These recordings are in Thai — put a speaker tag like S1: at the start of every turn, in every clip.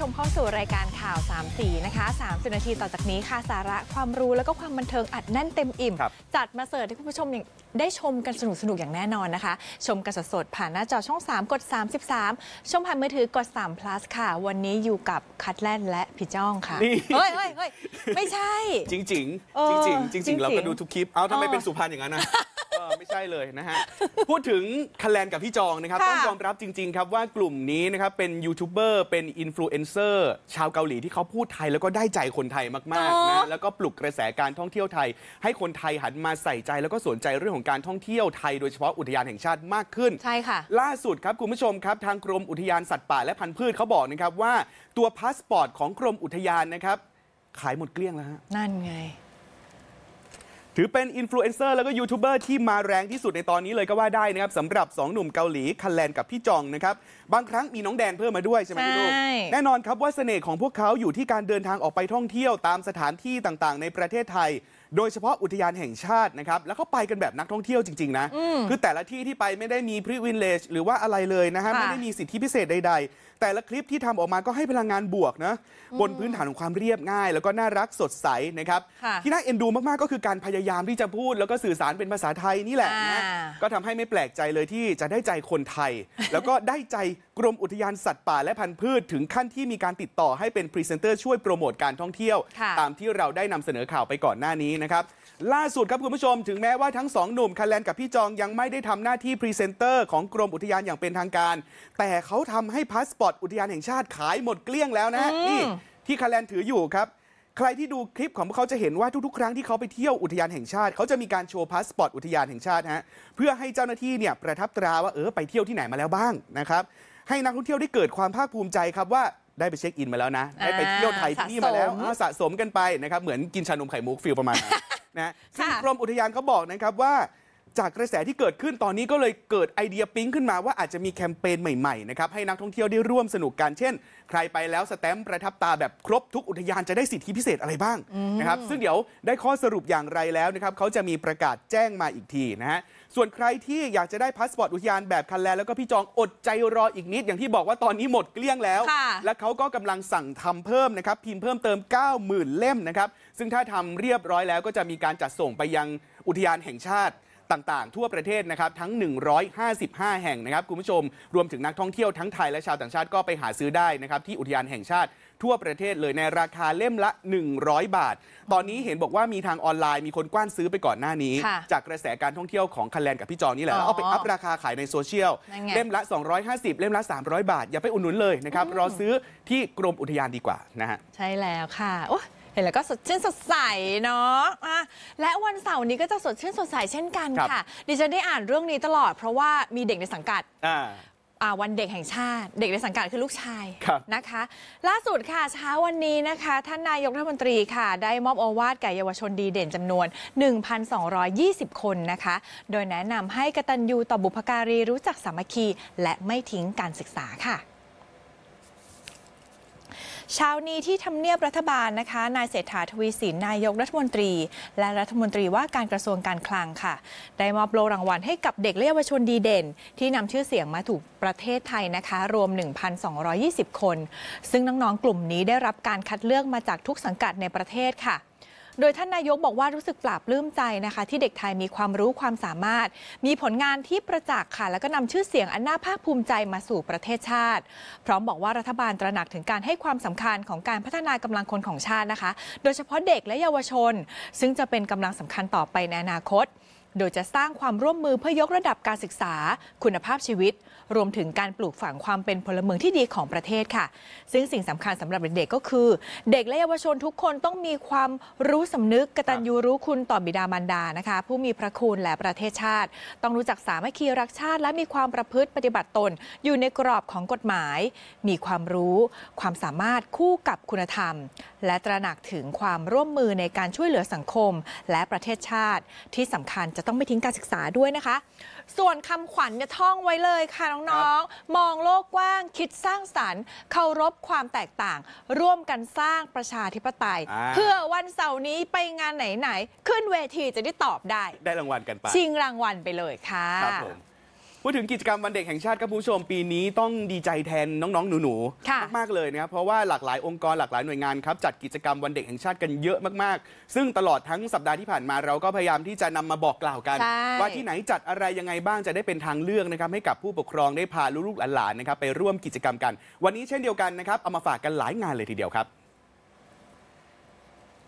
S1: ชมเข้าสู่รายการข่าว3สีนะคะ 30 นาทีต่อจากนี้ค่ะสาระความรู้แล้วก็ความบันเทิงอัดแน่นเต็มอิ่ม จัดมาเสิร์ฟให้คุณผู้ชมได้ชมกันสนุกสนุกอย่างแน่นอนนะคะ ชมกันสดๆผ่านหน้าจอช่อง 3 กด 33 ชมผ่านมือถือกด3 plus ค่ะ วันนี้อยู่กับคัดแลนและ พี่จ้องค่ะ เฮ้ยเฮ้ยเฮ้ยไม่ใช่
S2: จริงจริงจริงจริงจริงเราก็ดูทุกคลิปเอาทำไมเป็นสุพรรณอย่างนั้นนะไม่ใช่เลยนะฮะ พูดถึงคแลนกับพี่จองนะครับต้องยอมรับจริงๆครับว่ากลุ่มนี้นะครับเป็นยูทูบเบอร์เป็นอินฟลูเอนเซอร์ชาวเกาหลีที่เขาพูดไทย แล้วก็ได้ใจคนไทยมากๆนะแล้วก็ปลุกกระแสการท่องเที่ยวไทย ให้คนไทยหันมาใส่ใจแล้วก็สนใจเรื่องของการท่องเที่ยวไทย โดยเฉพาะอุทยานแห่งชาติมากขึ้น ใช่ค่ะ ล่าสุดครับคุณผู้ชมครับทางกรมอุทยานสัตว์ป่าและพันธุ์พืชเขาบอกนะครับว่าตัวพาสปอร์ตของกรมอุทยานนะครับขายหมดเกลี้ยงแล้วฮะนั่นไงถือเป็นอินฟลูเอนเซอร์แล้วก็ยูทูบเบอร์ที่มาแรงที่สุดในตอนนี้เลยก็ว่าได้นะครับสำหรับ 2 หนุ่มเกาหลี คันแลนกับพี่จองนะครับ บางครั้งมีน้องแดนเพิ่มมาด้วยใช่ไหมพี่ลูก แน่นอนครับว่าเสน่ห์ของพวกเขาอยู่ที่การเดินทางออกไปท่องเที่ยวตามสถานที่ต่างๆในประเทศไทย โดยเฉพาะอุทยานแห่งชาตินะครับ แล้วก็ไปกันแบบนักท่องเที่ยวจริงๆนะคือแต่ละที่ที่ไปไม่ได้มีพรีวินเลจหรือว่าอะไรเลยนะฮะไม่ได้มีสิทธิพิเศษใดๆแต่ละคลิปที่ทำออกมาก็ให้พลังงานบวกนะบนพื้นฐานของความเรียบง่าย แล้วก็น่ารักสดใสนะครับที่น่าเอ็นดูมากๆก็คือการพยายายามที่จะพูดแล้วก็สื่อสารเป็นภาษาไทยนี่แหละนะ ก็ทำให้ไม่แปลกใจเลยที่จะได้ใจคนไทย แล้วก็ได้ใจกรมอุทยานสัตว์ป่าและพันธุ์พืชถึงขั้นที่มีการติดต่อให้เป็นพรีเซนเตอร์ช่วยโปรโมทการท่องเที่ยว ตามที่เราได้นำเสนอข่าวไปก่อนหน้านี้นะครับ ล่าสุดครับคุณผู้ชมถึงแม้ว่าทั้งสองหนุ่มคาแลนกับพี่จองยังไม่ได้ทำหน้าที่พรีเซนเตอร์ของกรมอุทยานอย่างเป็นทางการแต่เขาทำให้พาสปอร์ตอุทยานแห่งชาติขาย หมดเกลี้ยงแล้วนะนี่ ที่คาแลนถืออยู่ครับใครที่ดูคลิปของพวกเขาจะเห็นว่าทุกๆครั้งที่เขาไปเที่ยวอุทยานแห่งชาติเขาจะมีการโชว์พาสปอร์ตอุทยานแห่งชาติฮะเพื่อให้เจ้าหน้าที่เนี่ยประทับตราว่าเออไปเที่ยวที่ไหนมาแล้วบ้างนะครับให้นักท่องเที่ยวได้เกิดความภาคภูมิใจครับว่าได้ไปเช็คอินมาแล้วนะได้ไปเที่ยวไทยที่นี่มาแล้วสะสมกันไปนะครับเหมือนกินชานมไข่มุกฟิลประมาณนั้นนะซึ่งกรมอุทยานเขาบอกนะครับว่าจากกระแสที่เกิดขึ้นตอนนี้ก็เลยเกิดไอเดียปิ๊งขึ้นมา ว่าอาจจะมีแคมเปญใหม่ๆนะครับให้นักท่องเที่ยวได้ร่วมสนุกกัน เช่น ใครไปแล้วสแตมป์ประทับตาแบบครบทุกอุทยานจะได้สิทธิพิเศษอะไรบ้างนะครับซึ่งเดี๋ยวได้ข้อสรุปอย่างไรแล้วนะครับเขาจะมีประกาศแจ้งมาอีกทีนะฮะส่วนใครที่อยากจะได้พาสปอร์ตอุทยานแบบคันแลแล้วก็พี่จองอดใจรออีกนิดอย่างที่บอกว่าตอนนี้หมดเกลี้ยงแล้ว และเขาก็กำลังสั่งทำเพิ่มนะครับพิมพ์เพิ่มเติม 90,000เล่มนะครับซึ่งถ้าทำเรียบร้อยแล้ว ก็จะมีการจัดส่งไปยังอุทยานแห่งชาติต่างๆทั่วประเทศนะครับทั้ง 155 แห่งนะครับ คุณผู้ชมรวมถึงนักท่องเที่ยวทั้งไทยและชาวต่างชาติก็ไปหาซื้อได้นะครับที่อุทยานแห่งชาติ ทั่วประเทศเลยในราคาเล่มละ 100 บาท ตอนนี้เห็นบอกว่ามีทางออนไลน์ มีคนกว้านซื้อไปก่อนหน้านี้ จากกระแสการท่องเที่ยวของคันแลนกับพี่จอนี่แหละ เอาไปอัพราคาขายในโซเชียลเล่มละ 250 เล่มละ 300 บาท อย่าไปอุดหนุนเลยนะครับรอซื้อที่กรมอุทยานดีกว่านะฮะ
S1: ใช่แล้วค่ะ็นแล้วก็สดชื่นสดใสเนาะอ่ะและวันเสาร์นี้ก็จะสดชื่นสดใสเช่นกันค่ะ ดิฉันได้อ่านเรื่องนี้ตลอด เพราะว่ามีเด็กในสังกัดวันเด็กแห่งชาติเด็กในสังกัดคือลูกชายนะคะ ล่าสุดค่ะ เช้าวันนี้นะคะ ท่านนายกรัฐมนตรีค่ะได้มอบโอวาทแก่เยาวชนดีเด่นจำนวน 1,220 คนนะคะ โดยแนะนำให้กตัญญูต่อบุพการีรู้จักสามัคคี และไม่ทิ้งการศึกษาค่ะเช้านี้ที่ทำเนียบรัฐบาลนะคะ นายเศรษฐาทวีสินนายกรัฐมนตรี และรัฐมนตรีว่าการกระทรวงการคลังค่ะ ได้มอบโล่รางวัลให้กับเด็กลเยาวชนดีเด่น ที่นำชื่อเสียงมาถูกประเทศไทยนะคะ รวม 1,220 คน ซึ่งน้อง ๆ กลุ่มนี้ได้รับการคัดเลือกมาจากทุกสังกัดในประเทศค่ะโดยท่านนายกบอกว่ารู้สึกปราบลื้มใจนะคะ ที่เด็กไทยมีความรู้ความสามารถ มีผลงานที่ประจักษ์ค่ะแล้วก็นำชื่อเสียงอันน่าภาคภูมิใจมาสู่ประเทศชาติ พร้อมบอกว่ารัฐบาลตระหนักถึงการให้ความสำคัญของการพัฒนากำลังคนของชาตินะคะ โดยเฉพาะเด็กและเยาวชน ซึ่งจะเป็นกำลังสำคัญต่อไปในอนาคตโดยจะสร้างความร่วมมือเพื่อยกระดับการศึกษา คุณภาพชีวิต รวมถึงการปลูกฝังความเป็นพลเมืองที่ดีของประเทศค่ะ ซึ่งสิ่งสำคัญสำหรับเด็กๆก็คือ เด็กและเยาวชนทุกคนต้องมีความรู้สำนึกกตัญญูรู้คุณต่อบิดามารดานะคะ ผู้มีพระคุณและประเทศชาติ ต้องรู้จักสามัคคีรักชาติ และมีความประพฤติปฏิบัติตน อยู่ในกรอบของกฎหมาย มีความรู้ ความสามารถคู่กับคุณธรรมและตระหนักถึงความร่วมมือในการช่วยเหลือสังคมและประเทศชาติ ที่สำคัญจะต้องไม่ทิ้งการศึกษาด้วยนะคะ ส่วนคำขวัญจะท่องไว้เลยค่ะ น้อง ๆ มองโลกกว้าง คิดสร้างสรรค์ เคารพความแตกต่าง ร่วมกันสร้างประชาธิปไตย เพื่อวันเสาร์นี้ไปงานไหนๆขึ้นเวทีจะได้ตอบได้
S2: ได้รางวัลกันไปชิง
S1: รางวัลไปเลยค่ะครับผ
S2: มพูดถึงกิจกรรมวันเด็กแห่งชาติครับผู้ชมปีนี้ต้องดีใจแทนน้องๆหนูๆมากๆเลยนะครับเพราะว่าหลากหลายองค์กรหลากหลายหน่วยงานครับจัดกิจกรรมวันเด็กแห่งชาติกันเยอะมากๆซึ่งตลอดทั้งสัปดาห์ที่ผ่านมา เราก็พยายามที่จะนำมาบอกกล่าวกันว่าที่ไหนจัดอะไรยังไงบ้างจะได้เป็นทางเลือกนะครับให้กับผู้ปกครองได้พาลูกๆหลานๆนะครับไปร่วมกิจกรรมกัน วันนี้เช่นเดียวกันนะครับเอามาฝากกันหลายงานเลยทีเดียวครับ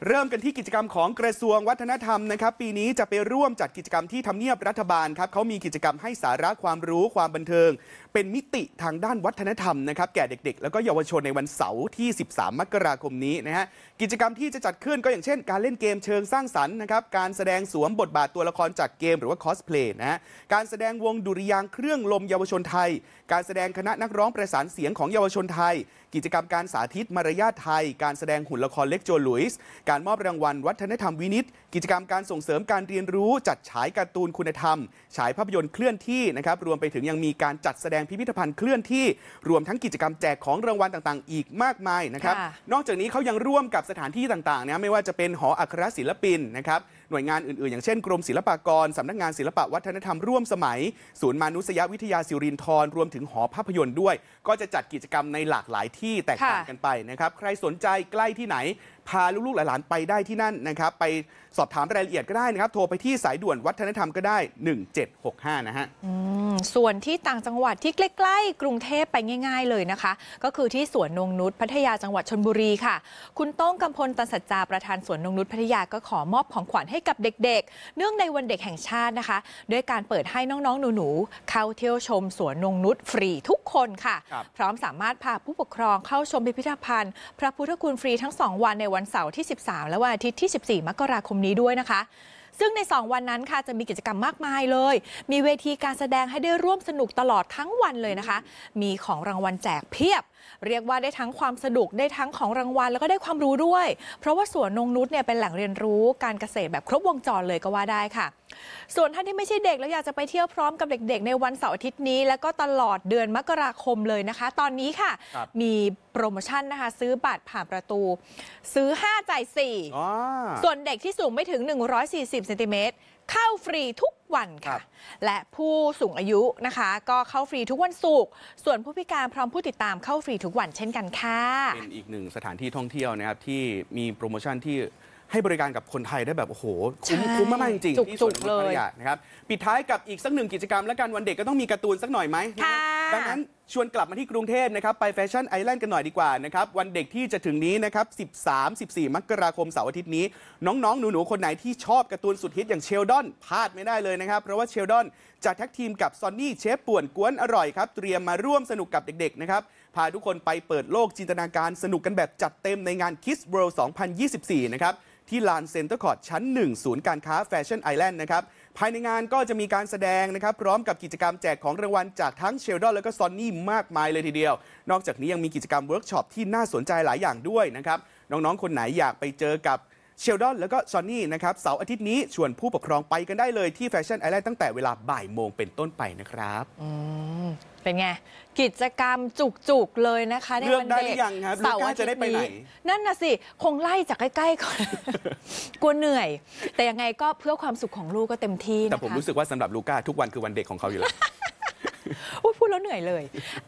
S2: เริ่มกันที่กิจกรรมของกระทรวงวัฒนธรรมนะครับ ปีนี้จะไปร่วมจัดกิจกรรมที่ทำเนียบรัฐบาลครับเขามีกิจกรรมให้สาระความรู้ความบันเทิงเป็นมิติทางด้านวัฒนธรรมนะครับแก่เด็ก ๆ แล้วก็เยาวชนในวันเสาร์ที่ 13 มกราคมนี้นะฮะ กิจกรรมที่จะจัดขึ้นก็อย่างเช่นการเล่นเกมเชิงสร้างสรรค์นะครับ การแสดงสวมบทบาทตัวละครจากเกมหรือว่าคอสเพลย์นะฮะ การแสดงวงดุริยางเครื่องลมเยาวชนไทย การแสดงคณะนักร้องประสานเสียงของเยาวชนไทย กิจกรรมการสาธิตมารยาทไทย การแสดงหุ่นละครเล็กโจลุยส์ การมอบรางวัลวัฒนธรรมวินิจกิจกรรมการส่งเสริมการเรียนรู้จัดฉายการ์ตูนคุณธรรมฉายภาพยนตร์เคลื่อนที่นะครับ รวมไปถึงยังมีการจัดแสดงพิพิธภัณฑ์เคลื่อนที่รวมทั้งกิจกรรมแจกของรางวัลต่างๆ อีกมากมายนะครับนอกจากนี้เขายังร่วมกับสถานที่ต่างๆนะไม่ว่าจะเป็นหออัครศิลปินนะครับหน่วยงานอื่นๆอย่างเช่นกรมศิลปากรสำนักงานศิลปวัฒนธรรม ร่วมสมัยศูนย์มานุษยวิทยาสิรินทรรวมถึงหอภาพยนตร์ด้วย ก็จะจัดกิจกรรมในหลากหลายที่แตกต่างกันไปนะครับ ใครสนใจใกล้ที่ไหนพาลูกๆหลานๆไปได้ที่นั่นนะครับไปสอบถามรายละเอียดก็ได้นะครับ โทรไปที่สายด่วนวัฒนธรรมก็ได้ 1765นะฮะส
S1: ่วนที่ต่างจังหวัดที่ใกล้ๆ กรุงเทพไปง่ายๆเลยนะคะ ก็คือที่สวนนงนุษพัทยาจังหวัดชนบุรีค่ะ คุณต้องกำพลตันสัจจาประธานสวนนงนุษพัทยาก็ขอมอบของขวัญให้กับเด็กๆ เนื่องในวันเด็กแห่งชาตินะคะด้วยการเปิดให้น้องๆหนูๆเข้าเที่ยวชมสวนนงนุษฟรีทุกคนค่ะ พร้อมสามารถพาผู้ปกครองเข้าชมพิพิธภัณฑ์ พระพุทธคุณฟรีทั้งสองวันในวันเสาร์ที่ 13 และวันอาทิตย์ที่ 14 มกราคมนี้ด้วยนะคะ ซึ่งใน 2 วันนั้นค่ะจะมีกิจกรรมมากมายเลย มีเวทีการแสดงให้ได้ร่วมสนุกตลอดทั้งวันเลยนะคะ มีของรางวัลแจกเพียบ เรียกว่าได้ทั้งความสนุกได้ทั้งของรางวัลแล้วก็ได้ความรู้ด้วย เพราะว่าสวนนงนุษย์เนี่ยเป็นแหล่งเรียนรู้การเกษตรแบบครบวงจรเลยก็ว่าได้ค่ะส่วนท่านที่ไม่ใช่เด็กแล้วอยากจะไปเที่ยวพร้อมกับเด็ก ๆในวันเสาร์อาทิตย์นี้ แล้วก็ตลอดเดือนมกราคมเลยนะคะ ตอนนี้ค่ะคมีโปรโมชั่นนะคะ ซื้อบัตรผ่านประตู ซื้อ5จ่าย4ส่วนเด็กที่สูงไม่ถึง140เซนติเมตรเข้าฟรีทุกวันค่ะคและผู้สูงอายุนะคะ ก็เข้าฟรีทุกวันศุกร์ส่วนผู้พิการพร้อมผู้ติดตามเข้าฟรีทุกวันเช่นกันค่ะเ
S2: ป็นอีกหนึ่งสถานที่ท่องเที่ยวนะครับที่มีโปรโมชั่นที่ให้บริการกับคนไทยได้แบบ โอ้โห คุ้มคุ้มมากๆจริงที่สุดเลยนะครับปิดท้ายกับอีกสักหนึ่งกิจกรรมและการวันเด็กก็ต้องมีการ์ตูนสักหน่อยไหมนะดังนั้นชวนกลับมาที่กรุงเทพนะครับไปแฟชั่นไอแลนด์กันหน่อยดีกว่านะครับวันเด็กที่จะถึงนี้นะครับ13-14มกราคมเสาร์อาทิตย์นี้ น้อง ๆ หนู ๆ คนไหนที่ชอบการ์ตูนสุดฮิตอย่างเชลดอนพลาดไม่ได้เลยนะครับ เพราะว่าเชลดอนจะแท็กทีมกับซอนนี่เชฟป่วนกวนอร่อยครับเตรียมมาร่วมสนุกกับเด็กๆนะครับพาทุกคนไปเปิดโลกจินตนาการสนุกกันแบบจัดเต็มในงาน Kids World 2024นะครับที่ลานเซ็นเตอร์คอร์ดชั้น1ศูนย์การค้าแฟชั่นไอแลนด์นะครับภายในงานก็จะมีการแสดงนะครับ พร้อมกับกิจกรรมแจกของรางวัลจากทั้งเชลดอนและก็ซอนนี่มากมายเลยทีเดียว นอกจากนี้ยังมีกิจกรรมเวิร์กช็อปที่น่าสนใจหลายอย่างด้วยนะครับ น้องๆ คนไหนอยากไปเจอกับเชลดอนแล้วก็ซอนนี่นะครับเสาร์อาทิตย์นี้ชวนผู้ปกครองไปกันได้เลยที่แฟชั่นไอแลนด์ตั้งแต่เวลาบ่ายโมงเป็นต้นไปนะครับ
S1: เป็นไง กิจกรรมจุกๆเลยนะคะ ในวันเด็กเสาร์อาทิตย์นี้นั่นน่ะสิคงไล่จากใกล้ ๆก่อนกลัวเหนื่อย แต่ยังไงก็เพื่อความสุขของลูกก็เต็มที่นะะคแต่ผมรู้สึ
S2: กว่าสำหรับลูก้าทุกวันคือวันเด็กของเขาอยู่แล้
S1: วพูดแล้วเหนื่อยเลย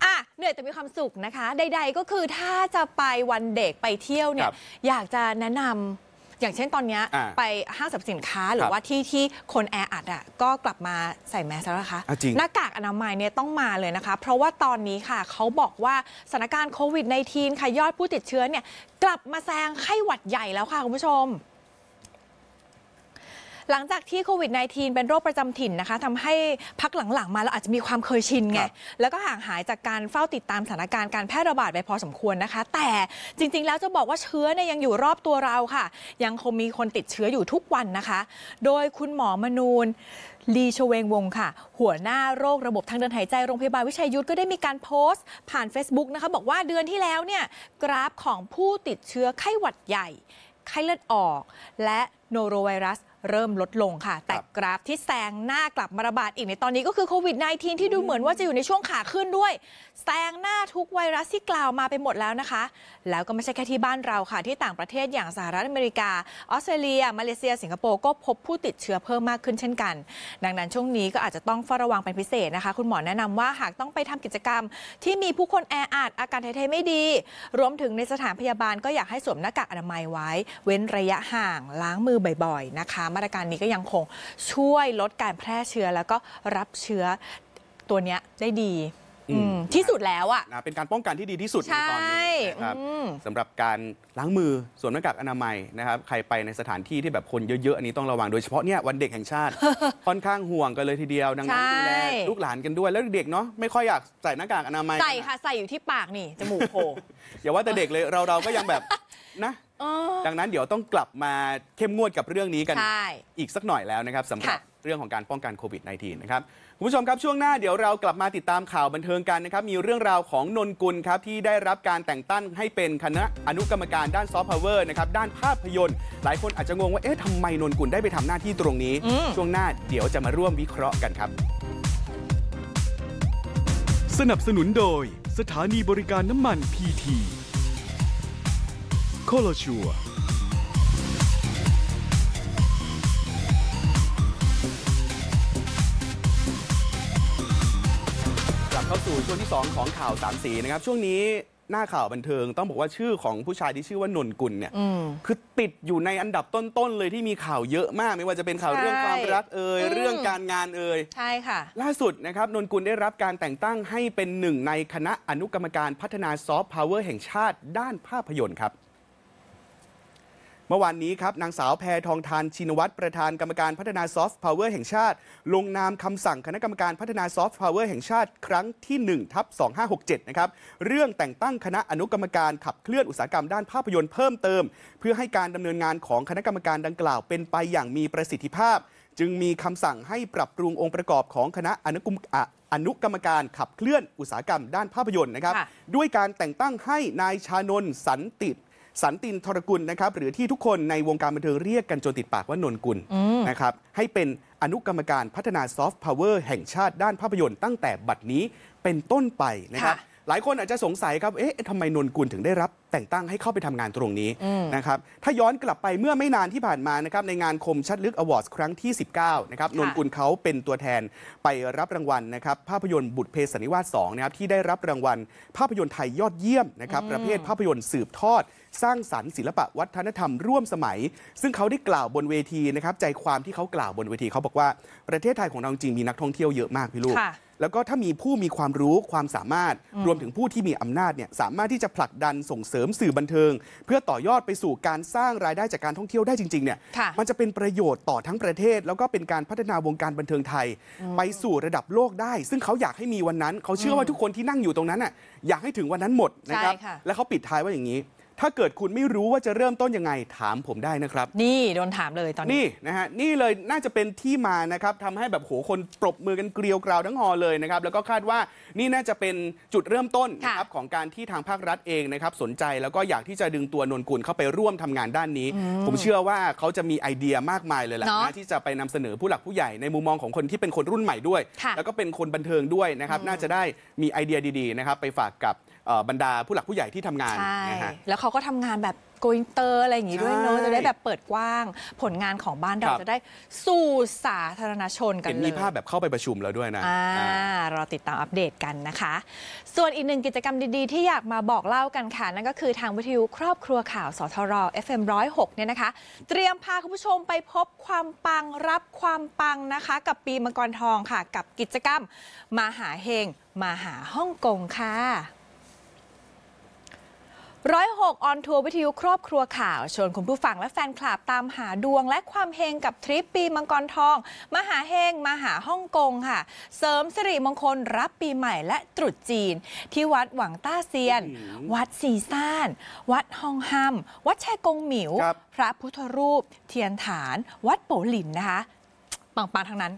S1: อ่ะเหนื่อยแต่มีความสุขนะคะ ใด ๆ ก็คือถ้าจะไปวันเด็กไปเที่ยวเนี่ย อยากจะแนะนำอย่างเช่นตอนนี้ไปห้างสรรพสินค้า หรือว่าที่ที่คนแออัดอ่ะก็กลับมาใส่แมสแล้วนะคะ่ะจริงหน้ากากอนามัยเนี่ยต้องมาเลยนะคะ เพราะว่าตอนนี้ค่ะเขาบอกว่าสถานการณ์โควิด -19 ค่ะยอดผู้ติดเชื้อเนี่ยกลับมาแซงไข้หวัดใหญ่แล้วค่ะ คุณผู้ชมหลังจากที่โควิด -19 เป็นโรคประจำถิ่นนะคะทำให้พักหลังๆ มาเราอาจจะมีความเคยชินไง แล้วก็ห่างหายจากการเฝ้าติดตามสถานการณ์การแพร่ระบาดไปพอสมควรนะคะ แต่จริงๆแล้วจะบอกว่าเชื้อเนี่ยยังอยู่รอบตัวเราค่ะ ยังคงมีคนติดเชื้ออยู่ทุกวันนะคะ โดยคุณหมอมนูนลีชเวงวงค่ะ หัวหน้าโรคระบบทางเดินหายใจโรงพยาบาลวิชัยยุทธก็ได้มีการโพสต์ ผ่าน Facebook นะคะบอกว่าเดือนที่แล้วเนี่ยกราฟของผู้ติดเชื้อไข้หวัดใหญ่ ไข้เลือดออก และโนโรไวรัสเริ่มลดลงค่ะ แต่กราฟที่แซงหน้ากลับมาระบาดอีกในตอนนี้ก็คือโควิด -19 ที่ดูเหมือนว่าจะอยู่ในช่วงขาขึ้นด้วยแซงหน้าทุกไวรัสที่กล่าวมาไปหมดแล้วนะคะ แล้วก็ไม่ใช่แค่ที่บ้านเราค่ะ ที่ต่างประเทศอย่างสหรัฐอเมริกา ออสเตรเลียมาเลเซีย สิงคโปร์ก็พบผู้ติดเชื้อเพิ่มมากขึ้นเช่นกัน ดังนั้นช่วงนี้ก็อาจจะต้องเฝ้าระวังเป็นพิเศษนะคะ คุณหมอแนะนำว่าหากต้องไปทำกิจกรรม ที่มีผู้คนแออัดอาการไทยๆไม่ดี รวมถึงในสถานพยาบาลก็อยากให้สวมหน้ากากอนามัยไว้ เว้นระยะห่างล้างมือบ่อยๆนะคะมาตรการนี้ก็ยังคงช่วยลดการแพร่เชื้อแล้วก็รับเชื้อตัวเนี้ยได้ดีที่สุดแล้วอ่ะ
S2: เป็นการป้องกันที่ดีที่สุดในตอนนี้นะครับสำหรับการล้างมือสวมหน้ากากอนามัยนะครับใครไปในสถานที่ที่แบบคนเยอะๆอันนี้ต้องระวังโดยเฉพาะเนี่ยวันเด็กแห่งชาติ ค่อนข้างห่วงกันเลยทีเดียวดังนั้นดูแลลูกหลานกันด้วยแล้วเด็กเนาะไม่ค่อยอยากใส่หน้ากากอนามัยใส่
S1: ค่ะใส่อยู่ที่ปากนี่จมูกโผล่
S2: อย่าว่าแต่เด็กเลยเราเราก็ยังแบบนะดังนั้นเดี๋ยวต้องกลับมาเข้มงวดกับเรื่องนี้กันอีกสักหน่อยแล้วนะครับสำหรับเรื่องของการป้องกันโควิด -19 นะครับคุณผู้ชมครับช่วงหน้าเดี๋ยวเรากลับมาติดตามข่าวบันเทิงกันนะครับมีเรื่องราวของนนกุลครับที่ได้รับการแต่งตั้งให้เป็นคณะอนุกรรมการด้านซอฟต์พาวเวอร์นะครับด้านภาพยนตร์ หลายคนอาจจะงงว่าเอ๊ะทำไมนนกุลได้ไปทำหน้าที่ตรงนี้ ช่วงหน้าเดี๋ยวจะมาร่วมวิเคราะห์กันครับ สนับสนุนโดยสถานีบริการน้ำมันพีทีคลชัวกลับเข้าสู่ช่วงที่ 2 ของข่าวสามสีนะครับ ช่วงนี้หน้าข่าวบันเทิงต้องบอกว่าชื่อของผู้ชายที่ชื่อว่านนกุลเนี่ยคือติดอยู่ในอันดับต้น ๆ เลยที่มีข่าวเยอะมาก ไม่ว่าจะเป็นข่าวเรื่องความรักเอ่ยเรื่องการงานเอ่ยใช่ค่ะ ล่าสุดนะครับนนกุลได้รับการแต่งตั้งให้เป็นหนึ่งในคณะอนุกรรมการพัฒนาซอฟต์พาวเวอร์แห่งชาติ ด้านภาพยนตร์ครับมื่อวานนี้ครับนางสาวแพทองทานชินวัตร ประธานกรรมการพัฒนาซอฟต์พาวเวอร์แห่งชาติ ลงนามคำสั่งคณะกรรมการพัฒนาซอฟต์พาวเวอร์แห่งชาติ ครั้งที่1ทับ2567นะครับเรื่องแต่งตั้งคณะอนุกรรมการขับเคลื่อนอุตสาหกรรมด้านภาพยนตร์เพิ่มเติมเพื่อให้การดำเนินงานของคณะกรรมการดังกล่าวเป็นไปอย่างมีประสิทธิภาพ จึงมีคำสั่งให้ปรับปรุงองค์ประกอบของคณะอนุกรรมอนุกรรมการขับเคลื่อนอุตสาหกรรมด้านภาพยนตร์นะครับด้วยการแต่งตั้งให้นายชานนสันติสันตินทรกุลนะครับหรือที่ทุกคนในวงการบันเทิงเรียกกันจนติดปากว่านนกุลนะครับให้เป็นอนุกรรมการพัฒนาซอฟต์พาวเวอร์แห่งชาติด้านภาพยนตร์ตั้งแต่บัดนี้เป็นต้นไปนะครับหลายคนอาจจะสงสัยครับเอ๊ะทำไมนนกุลถึงได้รับแต่งตั้งให้เข้าไปทำงานตรงนี้นะครับ ถ้าย้อนกลับไปเมื่อไม่นานที่ผ่านมานะครับในงานคมชัดลึกอวอร์ดครั้งที่ 19นะครับนนกุลเขาเป็นตัวแทนไปรับรางวัลนะครับ ภาพยนตร์บุตรเพศสนนิวาส2นะครับที่ได้รับรางวัลภาพยนตร์ไทยยอดเยี่ยมนะครับประเภทภาพยนตร์สืบทอด สร้างสรรค์ศิลปะวัฒนธรรมร่วมสมัย ซึ่งเขาได้กล่าวบนเวทีนะครับใจความที่เขากล่าวบนเวทีเขาบอกว่าประเทศไทยของเราจริงมีนักท่องเที่ยวเยอะมากพี่ลูก แล้วก็ถ้ามีผู้มีความรู้ความสามารถรวมถึงผู้ที่มีอำนาจเนี่ยสามารถที่จะผลักดันส่งเสริมมสื่อบันเทิงเพื่อต่อยอดไปสู่การสร้างรายได้จากการท่องเที่ยวได้จริงๆเนี่ยมันจะเป็นประโยชน์ต่อทั้งประเทศ แล้วก็เป็นการพัฒนาวงการบันเทิงไทย ไปสู่ระดับโลกได้ ซึ่งเขาอยากให้มีวันนั้นเขาเชื่อว่าทุกคนที่นั่งอยู่ตรงนั้นอ่ะอยากให้ถึงวันนั้นหมดนะครับและเขาปิดท้ายว่าอย่างนี้ถ้าเกิดคุณไม่รู้ว่าจะเริ่มต้นยังไง ถามผมได้นะครับ นี
S1: ่ โดนถามเลยตอนนี้ นี่
S2: นะฮะนี่เลยน่าจะเป็นที่มานะครับทำให้แบบโหคนปรบมือกันเกลียวกราวทั้งหอเลยนะครับแล้วก็คาดว่านี่น่าจะเป็นจุดเริ่มต้นนะครับของการที่ทางภาครัฐเองนะครับ สนใจแล้วก็อยากที่จะดึงตัวนนกุลเข้าไปร่วมทำงานด้านนี้ ผมเชื่อว่าเขาจะมีไอเดียมากมายเลยแหละนะที่จะไปนำเสนอผู้หลักผู้ใหญ่ในมุมมองของคนที่เป็นคนรุ่นใหม่ด้วย แล้วก็เป็นคนบันเทิงด้วยนะครับ น่าจะได้มีไอเดียดีๆนะครับ ไปฝากกับบรรดาผู้หลักผู้ใหญ่ที่ทำงานนะฮะ แ
S1: ล้วเขาก็ทำงานแบบโกอินเตอร์ อะไรอย่างงี้ด้วยเนอะจะได้แบบเปิดกว้างผลงานของบ้านเราจะได้สู่สาธารณชนกันเลยเห็นมีภาพแ
S2: บบเข้าไปประชุมแล้วด้วยนะ เราติดต
S1: ามอัปเดตกันนะคะ ส่วนอีกหนึ่งกิจกรรมดี ๆ ที่อยากมาบอกเล่ากันค่ะนั่นก็คือทางวิทยุครอบครัวข่าวสทร FM106 เนี่ยนะคะ เตรียมพาคุณผู้ชมไปพบความปังรับความปังนะคะ กับปีมังกรทองค่ะ กับกิจกรรมมาหาเฮงมาหาฮ่องกงค่ะร้อยหกออนทัวร์วิทยุครอบครัวข่าวชวนคุณผู้ฟังและแฟนคลับตามหาดวงและความเฮงกับทริปปีมังกรทอง มหาเฮงมหาฮ่องกงค่ะ เสริมสิริมงคลรับปีใหม่และตรุษจีนที่วัดหวังต้าเซียน วัดซีซ่าน วัดฮองฮัมวัดแช่กงหมิว พระพุทธรูป เทียนฐาน วัดโปหลินนะคะปังๆทั้งนั้น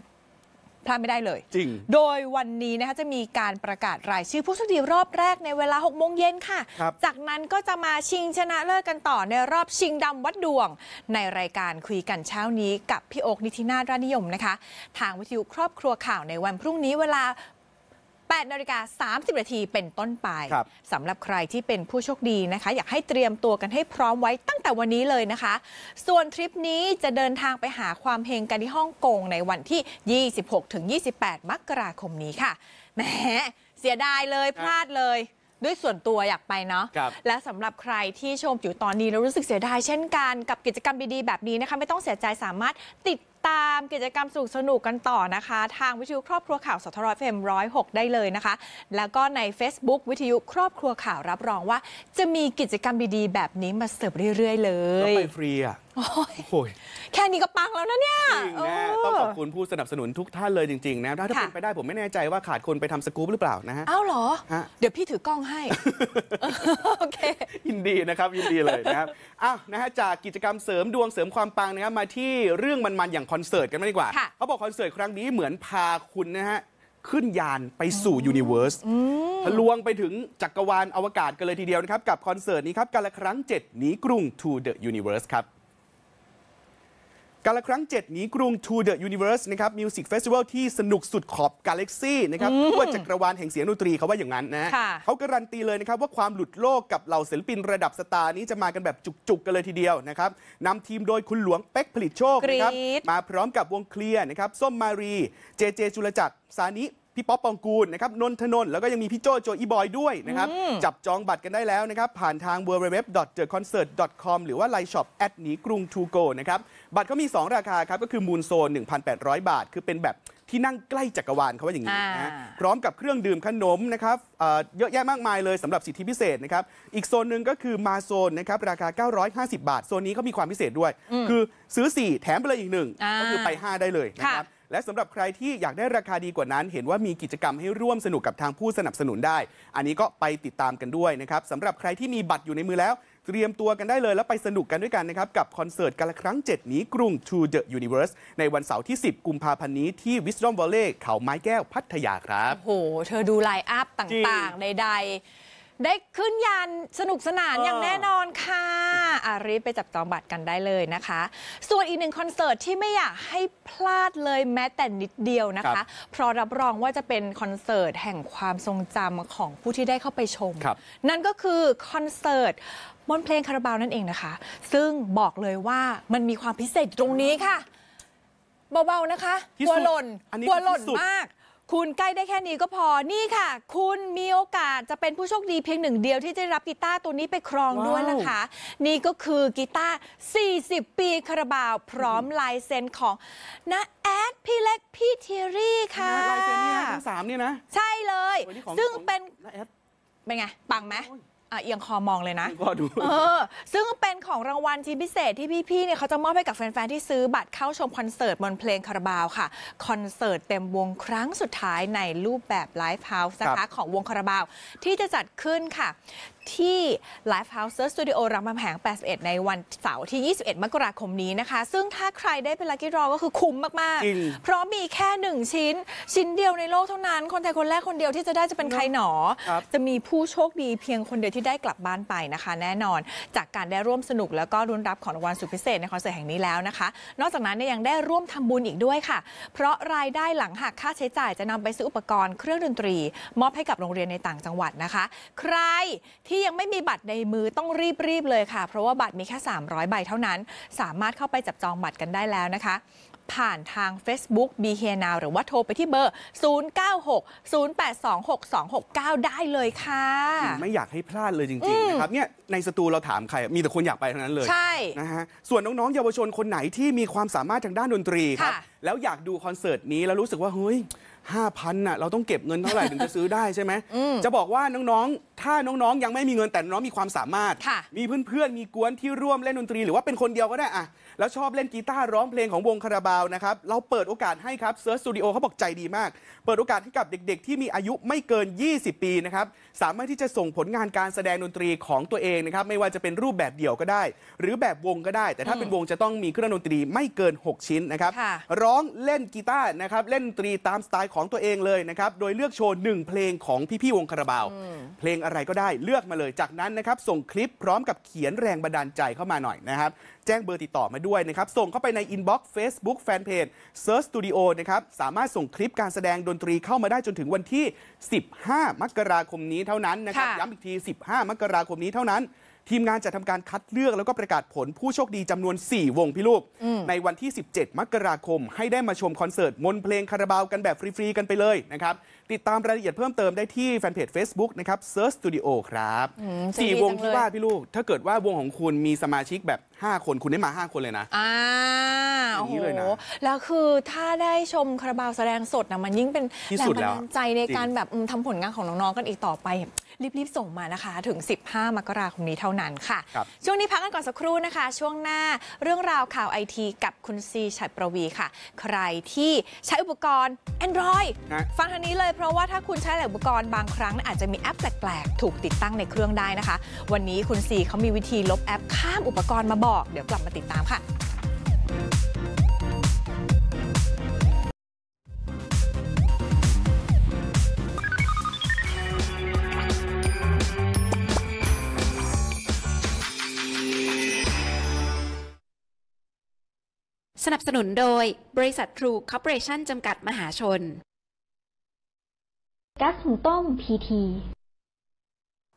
S1: พลาดไม่ได้เลยจริงโดยวันนี้นะคะจะมีการประกาศรายชื่อผู้โชคดีรอบแรกในเวลา6โมงเย็นค่ะคจากนั้นก็จะมาชิงชนะเลิศกันต่อในรอบชิงดำวัดดวง ในรายการคุยกันเช้านี้ กับพี่โอกนิตินาถรานิยมนะคะ ทางวิทยุครอบครัวข่าวในวันพรุ่งนี้เวลา8นาฬิกา30นาทีเป็นต้นไปสำหรับใครที่เป็นผู้โชคดีนะคะ อยากให้เตรียมตัวกันให้พร้อมไว้ตั้งแต่วันนี้เลยนะคะ ส่วนทริปนี้จะเดินทางไปหาความเฮงกันที่ฮ่องกงในวันที่ 26-28มกราคมนี้ค่ะแหมเสียดายเลยพลาดเลย ด้วยส่วนตัวอยากไปเนาะและสำหรับใครที่ชมอยู่ตอนนี้แล้วรู้สึกเสียดาย เช่นกันกับกิจกรรมดีๆแบบนี้นะคะไม่ต้องเสียใจสามารถติดตามกิจกรรมสุขสนุกกันต่อนะคะ ทางวิทยุครอบครัวข่าวสทรเฟมร้อยหกได้เลยนะคะ แล้วก็ใน Facebook วิทยุครอบครัวข่าวรับรองว่า จะมีกิจกรรมดี ๆ แบบนี้มาเสิร์ฟเรื่อยๆ เลยก็ไ
S2: ปฟรีอ่ะโอ้ย
S1: แค่นี้ก็ปังแล้วนะเนี่ยจริงนะ
S2: ต้องขอบคุณผู้สนับสนุนทุกท่านเลยจริงๆนะ ถ้าเป็นไปได้ผมไม่แน่ใจว่าขาดคนไปทำสกู๊ปหรือเปล่านะฮะอ้าวเหรอ เดี๋ยวพี่ถือกล้องให้โอเคยินดีนะครับยินดีเลยนะครับอ้าวนะฮะจากกิจกรรมเสริมดวงเสริมความปังนะครับ มาที่เรื่องมันๆ อย่างคอนเสิร์ตกันไมดีกว่า เขาบอกคอนเสิร์ตครั้งนี้เหมือนพาคุณนะฮะขึ้นยานไปสู่ยูนิเวอร์สทะลวงไปถึงจักรวาลอวกาศกันเลยทีเดียวนะครับกับคอนเสิร์ตนี้ครับกันละครั้ง7หนีกรุง to the universe ครับการละครั้ง 7 นี้กรุง To the Universe นะครับมิวสิกเฟสติวัลที่สนุกสุดขอบกาแล็กซี่นะครับทั่วจักรวาลแห่งเสียงดนตรีเขาว่าอย่างนั้นนะเขาการันตีเลยนะครับ ว่าความหลุดโลกกับเหล่าศิลปินระดับสตาร์นี้จะมากันแบบจุกๆกันเลยทีเดียวนะครับนำทีมโดยคุณหลวงเป็กผลิตโชคนะครับ มาพร้อมกับวงเคลียร์นะครับส้มมารีเจเจจุลจักรสานิพี่ป๊อปปองกูลนะครับนนทนนแล้วก็ยังมีพี่โจโจ อีบอยด้วยนะครับจับจองบัตรกันได้แล้วนะครับผ่านทาง w w w t h e c o n c e r t c o m หรือว่าไลน์ช็อปแอดนีกรุงทูโกนะครับ บัตรเขามี 2 ราคาครับก็คือมูลโซน 1,800 บาท คือเป็นแบบที่นั่งใกล้จักรวาลเขาว่าอย่างนี้นะพร้อมกับเครื่องดื่มขนมนะครับเยอะแยะมากมายเลยสำหรับสิทธิพิเศษนะครับ อีกโซนหนึ่งก็คือมาโซนนะครับราคา 950 บาทโซนนี้เขามีความพิเศษด้วย คือซื้อ4แถมไปเลยอีกหนึ่งก็คือไป 5 ได้เลยนะครับและสำหรับใครที่อยากได้ราคาดีกว่านั้น เห็นว่ามีกิจกรรมให้ร่วมสนุกกับทางผู้สนับสนุนได้ อันนี้ก็ไปติดตามกันด้วยนะครับสำหรับใครที่มีบัตรอยู่ในมือแล้ว เตรียมตัวกันได้เลยแล้วไปสนุกกันด้วยกันนะครับ กับคอนเสิร์ตกันละครั้ง 7 นี้กรุง To the Universe ในวันเสาร์ที่ 10 กุมภาพันธ์นี้ที่ Wisdom Valley เขาไม้แก้วพัทยาครับโอ้โหเธ
S1: อดูไลน์อัพต่างๆใดๆได้ขึ้นยานสนุกสนานอย่างแน่นอนค่ะอารีไปจับจองบัตรกันได้เลยนะคะ ส่วนอีกหนึ่งคอนเสิร์ตที่ไม่อยากให้พลาดเลยแม้แต่นิดเดียวนะคะเพราะรับรองว่าจะเป็นคอนเสิร์ตแห่งความทรงจำของผู้ที่ได้เข้าไปชมนั่นก็คือคอนเสิร์ตมนเพลงคาราบาวนั่นเองนะคะซึ่งบอกเลยว่ามันมีความพิเศษตรงนี้ค่ะ เบาๆนะคะตัวหล่นตัวหล่นมากคุณใกล้ได้แค่นี้ก็พอ นี่ค่ะ คุณมีโอกาสจะเป็นผู้โชคดีเพียงหนึ่งเดียวที่จะรับกีตาร์ตัวนี้ไปครองด้วยนะคะ นี่ก็คือกีตาร์ 40 ปีคาราบาวพร้อมลายเซ็นของนะแอดพี่เล็กพี่เทียรี่ค่ะลายเซ็นนี่ทั้งสามเนี่ยนะ ใช่เลยซึ่งเป็นเป็นไง ปังไหมอเอียงคอมองเลยนะ ก็ดูเออซึ่งเป็นของรางวัลชิ้นพิเศษที่พี่ ๆเนี่ยเขาจะมอบให้กับแฟน ๆ ที่ซื้อบัตรเข้าชมคอนเสิร์ตบนเพลงคาราบาวค่ะ คอนเสิร์ตเต็มวงครั้งสุดท้ายในรูปแบบไลฟ์เฮาส์นะคะของวงคาราบาวที่จะจัดขึ้นค่ะที่ Live House Studio รามคำแหง81 ในวันเสาร์ที่ 21 มกราคมนี้นะคะ ซึ่งถ้าใครได้เป็นลักกี้รอ ก็คือคุ้มมาก ๆ เพราะมีแค่ 1 ชิ้น ชิ้นเดียวในโลกเท่านั้น คนไทย คนแรกคนเดียวที่จะได้จะเป็นใครหนอ จะมีผู้โชคดีเพียงคนเดียวที่ได้กลับบ้านไปนะคะ แน่นอนจากการได้ร่วมสนุกแล้วก็รุนรับของรางวัลสุดพิเศษในคอนเสิร์ตแห่งนี้แล้วนะคะ นอกจากนั้นเนี่ยยังได้ร่วมทำบุญอีกด้วยค่ะ เพราะรายได้หลังหักค่าใช้จ่ายจะนำไปซื้ออุปกรณ์เครื่องดนตรีมอบให้กับโรงเรียนในต่างจังหวัดนะคะ ใครที่ที่ยังไม่มีบัตรในมือต้องรีบๆเลยค่ะ เพราะว่าบัตรมีแค่ 300 ใบเท่านั้น สามารถเข้าไปจับจองบัตรกันได้แล้วนะคะ ผ่านทาง Facebook b h e r e Now หรือว่าโทรไปที่เบอร์ 0960826269 ได้เลยค่ะ
S2: ไม่อยากให้พลาดเลยจริง ๆ นะครับเนี่ยในสตูเราถามใครมีแต่คนอยากไปทั้งนั้นเลย ใช่นะฮะส่วนน้องๆเยาวชนคนไหนที่มีความสามารถทางด้านดนตรีครับแล้วอยากดูคอนเสิร์ตนี้แล้วรู้สึกว่าเฮ้ยห้าพันน่ะเราต้องเก็บเงินเท่าไหร่ถึงจะซื้อได้ใช่ไหม จะบอกว่าน้องๆ ถ้าน้องๆ ยังไม่มีเงินแต่น้องมีความสามารถ มีเพื่อนๆ มีกวนที่ร่วมเล่นดนตรีหรือว่าเป็นคนเดียวก็ได้อะแล้วชอบเล่นกีตาร์ร้องเพลงของวงคาราบาวนะครับเราเปิดโอกาสให้ครับเซิร์ชสตูดิโอเขาบอกใจดีมากเปิดโอกาสให้กับเด็กๆ ที่มีอายุไม่เกิน 20 ปีนะครับสามารถที่จะส่งผลงานการแสดงดนตรีของตัวเองนะครับไม่ว่าจะเป็นรูปแบบเดี่ยวก็ได้ หรือแบบวงก็ได้ แต่ถ้าเป็นวงจะต้องมีเครื่องดนตรีไม่เกิน 6 ชิ้นนะครับ ร้องเล่นกีตาร์นะครับเล่นดนตรีตามสไตล์ของตัวเองเลยนะครับโดยเลือกโชว์หนึ่งเพลงของพี่ๆวงคาราบาว เพลงอะไรก็ได้เลือกมาเลยจากนั้นนะครับ ส่งคลิปพร้อมกับเขียนแรงบันดาลใจเข้ามาหน่อยนะครับแจ้งเบอร์ติดต่อมาด้วยนะครับ ส่งเข้าไปในอินบ็อกซ์เฟซบุ๊กแฟนเพจเซ a ร์สตูดิโอนะครับสามารถส่งคลิปการแสดงดนตรีเข้ามาได้จนถึงวันที่ 15 มกราคมนี้เท่านั้นนะครับย้ำอีกที 15 มกราคมนี้เท่านั้นทีมงานจะทำการคัดเลือกแล้วก็ประกาศผลผู้โชคดีจำนวน 4 วงพี่ลูก ในวันที่ 17 มกราคม ให้ได้มาชมคอนเสิร์ตมนเพลงคาราบาวกันแบบฟรีๆ กันไปเลยนะครับ ติดตามรายละเอียดเพิ่มเติมได้ที่แฟนเพจ Facebook นะครับเซิร์ชสตูดิโอครับสี่วงที่ว่าพี่ลูกถ้าเกิดว่าวงของคุณมีสมาชิกแบบ 5 คนคุณได้มา 5 คนเลยนะอ
S1: ่าอ้โหแล้วคือถ้าได้ชมคาราบาวแสดงสดนะมันยิ่งเป็นแรงบันดาลใจในการแบบทำผลงานของน้องๆกันอีกต่อไปรีบๆส่งมานะคะ ถึง 15มกราคมนี้เท่านั้นค่ะ ช่วงนี้พักกันก่อนสักครู่นะคะ ช่วงหน้าเรื่องราวข่าวไอทีกับคุณซีชัยประวีค่ะ ใครที่ใช้อุปกรณ์ Android ฟังทางนี้เลยเพราะว่าถ้าคุณใช้หลายอุปกรณ์บางครั้งอาจจะมีแอปแปลกๆถูกติดตั้งในเครื่องได้นะคะ วันนี้คุณซีเขามีวิธีลบแอปข้ามอุปกรณ์มาบอกเดี๋ยวกลับมาติดตามค่ะ
S3: สนับสนุนโดยบริษัททรูคอร์ปอเรชั่นจำกัดมหาชนก๊าซหุ
S1: งต้มพีที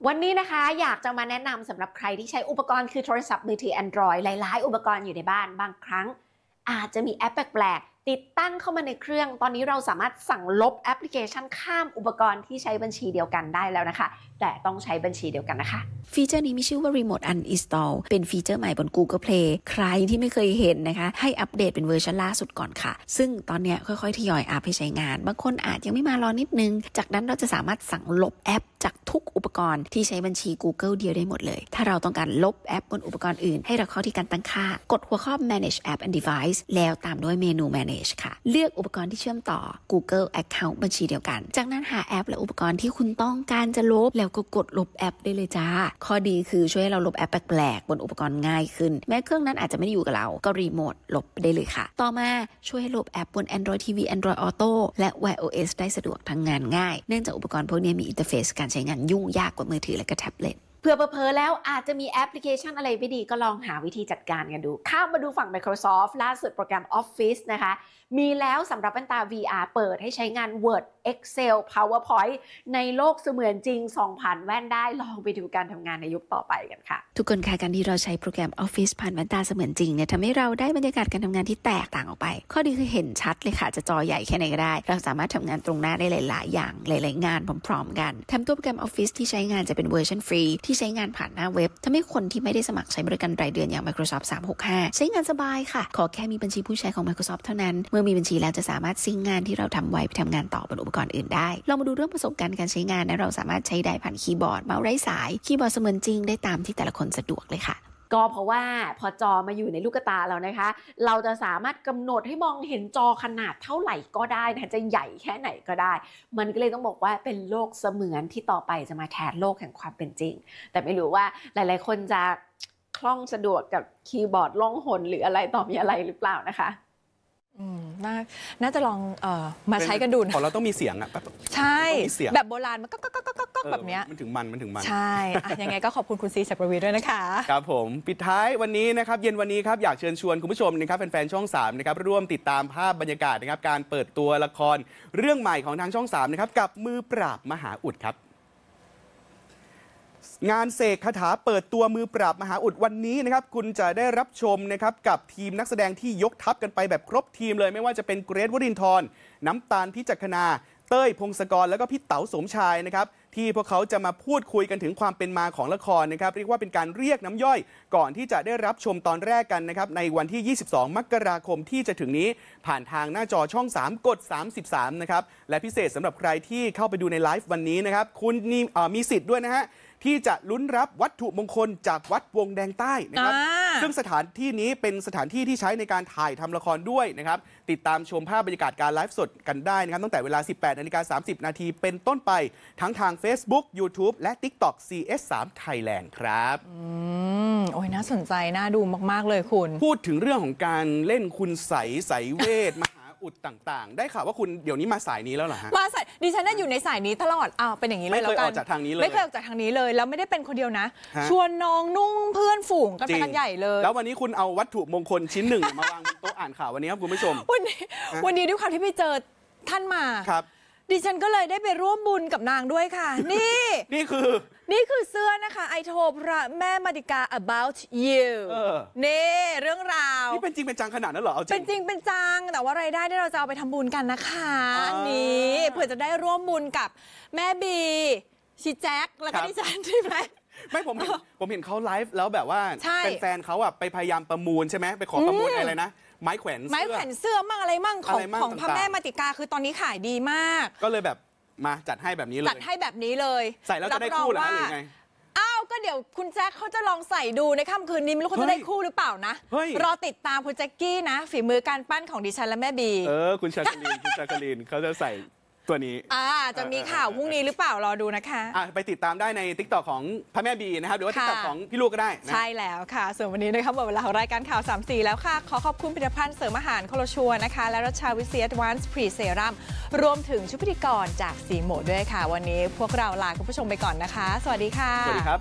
S3: วันนี้นะคะอยากจะมาแนะนำสำหรับใครที่ใช้อุปกรณ์คือโทรศัพท์มือถือ Android หลาย ๆ อุปกรณ์อยู่ในบ้านบางครั้ง อาจจะมีแอปแปลกติดตั้งเข้ามาในเครื่องตอนนี้เราสามารถสั่งลบแอปพลิเคชันข้ามอุปกรณ์ที่ใช้บัญชีเดียวกันได้แล้วนะคะ แต่ต้องใช้บัญชีเดียวกันนะคะ ฟีเจอร์นี้มีชื่อว่า Remote Uninstall เป็นฟีเจอร์ใหม่บน Google Play ใครที่ไม่เคยเห็นนะคะ ให้อัปเดตเป็นเวอร์ชันล่าสุดก่อนค่ะ ซึ่งตอนนี้ค่อย ๆทยอยอัพให้ใช้งานบางคนอาจยังไม่มารอนิดนึง จากนั้นเราจะสามารถสั่งลบแอปจากทุกอุปกรณ์ที่ใช้บัญชี Google เดียวได้หมดเลย ถ้าเราต้องการลบแอปบนอุปกรณ์อื่น ให้เราเข้าที่การตั้งค่า กดหัวข้อ manage app and device แล้วตามด้วยเมนู manage ค่ะ เลือกอุปกรณ์ที่เชื่อมต่อ Google account บัญชีเดียวกัน จากนั้นหาแอปและอุปกรณ์ที่คุณต้องการจะลบแล้วก็กดลบแอปได้เลยจ้า ข้อดีคือช่วยให้เราลบแอปแปลกๆบนอุปกรณ์ง่ายขึ้น แม้เครื่องนั้นอาจจะไม่ได้อยู่กับเรา ก็รีโมทลบได้เลยค่ะ ต่อมาช่วยให้ลบแอปบน Android TV Android Auto และ Wear OS ได้สะดวกทางงานง่าย เนื่องจากอุปกรณ์พวกนี้มีอินเทอร์เฟซกันใช้งานยุ่งยากกว่ามือถือและก็แท็บเล็ตเพื่อเพอแล้วอาจจะมีแอปพลิเคชันอะไรไม่ดีก็ลองหาวิธีจัดการกันดู ข้ามมาดูฝั่ง Microsoft ล่าสุดโปรแกรม Office นะคะมีแล้วสำหรับแว่นตา VR เปิดให้ใช้งาน Word Excel PowerPoint ในโลกเสมือนจริง 2,000 แว่นได้ลองไปดูการทำงานในยุคต่อไปกันค่ะ ทุกคนค่ะการที่เราใช้โปรแกรม Office ผ่านแว่นตาเสมือนจริงเนี่ยทำให้เราได้บรรยากาศการทำงานที่แตกต่างออกไป ข้อดีคือเห็นชัดเลยค่ะจะจอใหญ่แค่ไหนก็ได้เราสามารถทำงานตรงหน้าได้หลายๆ อย่างหลายๆงานพร้อมๆกันแถมตัวโปรแกรม Office ที่ใช้งานจะเป็นเวอร์ชันฟรี ที่ใช้งานผ่านหน้าเว็บทำให้คนที่ไม่ได้สมัครใช้บริการรายเดือนอย่าง Microsoft 365 ใช้งานสบายค่ะขอแค่มีบัญชีผู้ใช้ของ Microsoft เท่านั้นเมื่อมีบัญชีแล้วจะสามารถซิงงานที่เราทำไว้ไปทำงานต่อบนอุปกรณ์อื่นได้ลองมาดูเรื่องประสบการณ์การใช้งานนะเราสามารถใช้ได้ผ่านคีย์บอร์ดเมาส์ไร้สายคีย์บอร์ดเสมือนจริงได้ตามที่แต่ละคนสะดวกเลยค่ะ ก็เพราะว่าพอจอมาอยู่ในลูกตาเรานะคะ เราจะสามารถกำหนดให้มองเห็นจอขนาดเท่าไหร่ก็ได้นะจะใหญ่แค่ไหนก็ได้ มันก็เลยต้องบอกว่าเป็นโลกเสมือนที่ต่อไปจะมาแทนโลกแห่งความเป็นจริง แต่ไม่รู้ว่าหลายๆ คนจะคล่องสะดวกกับคีย์บอร์ดล่องหนหรืออะไรต่อมีอะไรหรือเปล่านะคะ
S2: น่
S1: า น่าจะลองออมาใช้กันดูนะพอเรา
S2: ต้องมีเสียงอะแบบใช่ แบบ
S3: โบ
S1: ราณ มันก็ก็ก็ก
S2: ็ก็แบบเนี้ย มันถึงมัน มันถึงมันใช่อยัง
S1: ไงก็ขอบคุณคุณซีจากประวีด้วยนะคะ คร
S2: ับผม ปิดท้ายวันนี้นะครับ เย็นวันนี้ครับ อยากเชิญชวนคุณผู้ชมนะครับแฟนๆ ช่อง3นะครับร่วมติดตามภาพบรรยากาศนะครับ การเปิดตัวละครเรื่องใหม่ของทางช่อง3นะครับกับมือปราบมหาอุดครับงานเสกคาถาเปิดตัวมือปราบมหาอุดวันนี้นะครับคุณจะได้รับชมนะครับกับทีมนักแสดงที่ยกทัพกันไปแบบครบทีมเลยไม่ว่าจะเป็นเกรทวรินทร์น้ำตาลพิจักนาเต้ย พงศกรแล้วก็พี่เต๋าสมชายนะครับ ที่พวกเขาจะมาพูดคุยกันถึงความเป็นมาของละครนะครับ เรียกว่าเป็นการเรียกน้ำย่อย ก่อนที่จะได้รับชมตอนแรกกันนะครับในวันที่ 22มกราคมที่จะถึงนี้ผ่านทางหน้าจอช่อง 3 กด 33นะครับและพิเศษสำหรับใครที่เข้าไปดูในไลฟ์วันนี้นะครับ คุณมีสิทธิ์ด้วยนะฮะที่จะลุ้นรับวัตถุมงคลจากวัดวงแดงใต้นะครับซึ่งสถานที่นี้เป็นสถานที่ที่ใช้ในการถ่ายทำละครด้วยนะครับติดตามชมภาพบรรยากาศการไลฟ์สดกันได้นะครับตั้งแต่เวลา 18นาฬิกา30นาทีเป็นต้นไปทั้งทาง Facebook YouTube และ TikTok CS3 Thailand ครับอโอ้ยน่าสนใจน่าดูมากๆเลยคุณ พูดถึงเรื่องของการเล่นคุณใสใสเวทมาอุดต่าง ๆ ได้ข่าวว่าคุณเดี๋ยวนี้มาสายนี้แล้วเหรอฮะมา
S1: สายดิฉันน่ะอยู่ในสายนี้ตลอดอ้าวเป็นอย่างนี้เลยไม่แล้เคยวกันออกจากทางนี้เลยไม่เคยออกจากทางนี้เลย แล้วไม่ได้เป็นคนเดียวนะะชวนน้องนุ่งเพื่อนฝูงกันเป็นกันใหญ่เลยแล้ววั
S2: นนี้คุณเอาวัตถุมงคลชิ้นหนึ่ง มาวางบนโต๊ะอ่านข่าววันนี้ครับคุณผู้ชมวันนี้วันนี้ด้
S1: วยความที่ไปเจอท่านมาครับดิฉันก็เลยได้ไปร่วมบุญกับนางด้วยค่ะ นี่ นี่คือ นี่คือเสื้อนะคะไอโทพระแม่มาดิกา about you เออนี่เรื่องราว นี่เป็นจริงเป็นจังขนาดนั้นเหรอเอาจเป็นจริงเป็นจังแต่ว่ารายได้ที่เราจะเอาไปทำบุญกันนะคะ่อันนี้เพื่อจะได้ร่วมบุญกับแม่บี ชิแจ็คแล้วก็ดิฉัน
S2: ที่ไหมไม่ผมเห็นผมเห็นเขาไลฟ์แล้วแบบว่าใช่เป็นแฟนเขาอ่ะไปพยายามประมูลใช่ไหมไปขอประมูลอะไรนะไม้แขวนไม้แข
S1: วนเสื้อมั่งอะไรมั่งของของพ่อแม่มาติกาคือตอนนี้ขายดีมาก
S2: ก็เลยแบบมาจัดให้แบบนี้เลยจัดให้
S1: แบบนี้เลย ใส่แล้วจะได้บอคู่หรือว่าอไงอ้าวก็เดี๋ยวคุณแจ็คเขาจะลองใส่ดูในค่ำคืนนี้ไม่รู้เขาจะได้คู่หรือเปล่านะรอติดตามคุณแจ็คกี้นะ ฝีมือการปั้นของดิฉันและ
S2: แม่บี เออ คุณชาคลินคุณชาคลินเขาจะใส่ตัวนี้ อ่าจะมีข่าวพรุ่งนี้หรือเปล่ารอดูนะคะอ่ไปติดตามได้ในทิกตอกของพระแม่บีนะครับหรือว่าทิกตอกของพี่ลูกก็ได้ใช่
S1: แล้วค่ะส่วนวันนี้นะคบหมดเวลาของรายการข่าว3ามสีแล้วค่ะ ขอขอบคุณผลิตภัณฑ์เสริมอาหารโคโลชัวนะคะ และรัชาวิเซียดวานส์พรีเซรัมรวมถึงชุดพิธีกรจากสีโมดด้วยค่ะวันนี้พวกเราลาคุณผู้ชมไปก่อนนะคะ สวัสดีค่ะสวัสด
S2: ีครับ